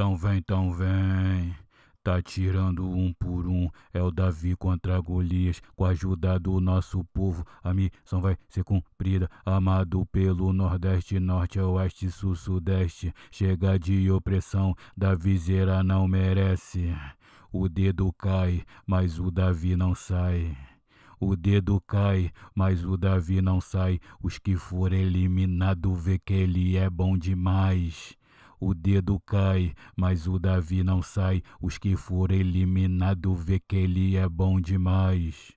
Então vem, então vem. Tá tirando um por um. É o Davi contra Golias. Com a ajuda do nosso povo, a missão vai ser cumprida. Amado pelo Nordeste, Norte, Oeste, Sul, Sudeste. Chega de opressão, Davi viseira não merece. O dedo cai, mas o Davi não sai. O dedo cai, mas o Davi não sai. Os que forem eliminados vê que ele é bom demais. O dedo cai, mas o Davi não sai. Os que foram eliminados vê que ele é bom demais.